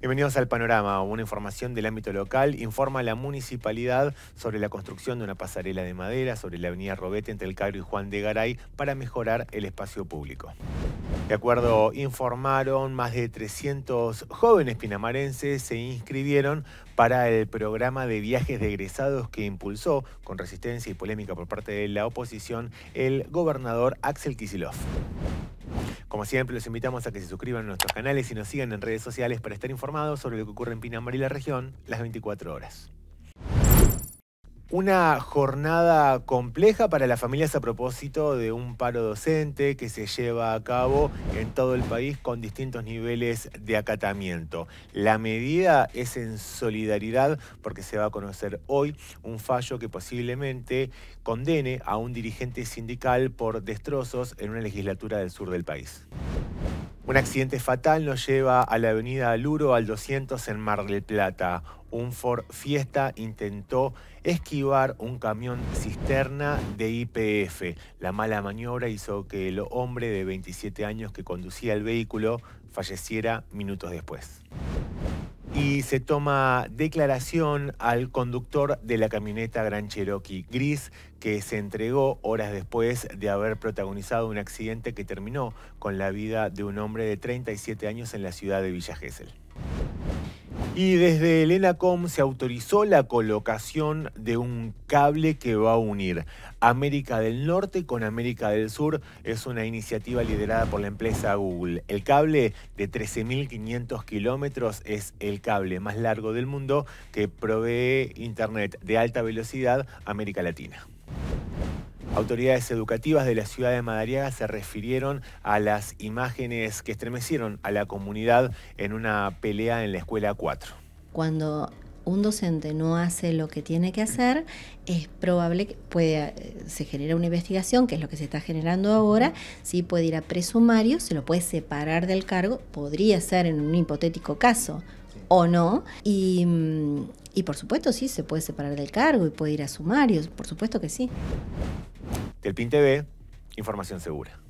Bienvenidos al panorama. Una información del ámbito local informa la municipalidad sobre la construcción de una pasarela de madera sobre la avenida Robete entre el Cairo y Juan de Garay para mejorar el espacio público. De acuerdo, informaron, más de 300 jóvenes pinamarenses se inscribieron para el programa de viajes de egresados que impulsó, con resistencia y polémica por parte de la oposición, el gobernador Axel Kicillof. Como siempre, los invitamos a que se suscriban a nuestros canales y nos sigan en redes sociales para estar informados sobre lo que ocurre en Pinamar y la región las 24 horas. Una jornada compleja para las familias a propósito de un paro docente que se lleva a cabo en todo el país con distintos niveles de acatamiento. La medida es en solidaridad porque se va a conocer hoy un fallo que posiblemente condene a un dirigente sindical por destrozos en una legislatura del sur del país. Un accidente fatal nos lleva a la avenida Luro al 200 en Mar del Plata. Un Ford Fiesta intentó esquivar un camión cisterna de IPF. La mala maniobra hizo que el hombre de 27 años que conducía el vehículo falleciera minutos después y se toma declaración al conductor de la camioneta Gran Cherokee Gris que se entregó horas después de haber protagonizado un accidente que terminó con la vida de un hombre de 37 años en la ciudad de Villa Gesell. Y desde el ENACOM se autorizó la colocación de un cable que va a unir América del Norte con América del Sur. Es una iniciativa liderada por la empresa Google. El cable de 13.500 kilómetros es el cable más largo del mundo que provee Internet de alta velocidad a América Latina. Autoridades educativas de la ciudad de Madariaga se refirieron a las imágenes que estremecieron a la comunidad en una pelea en la escuela 4. Cuando un docente no hace lo que tiene que hacer, es probable que eh, se genera una investigación, que es lo que se está generando ahora, sí puede ir a presumario, se lo puede separar del cargo, podría ser en un hipotético caso, o no. Y, mm, y, por supuesto sí, se puede separar del cargo y puede ir a sumarios, por supuesto que sí. Del PIN TV, información segura.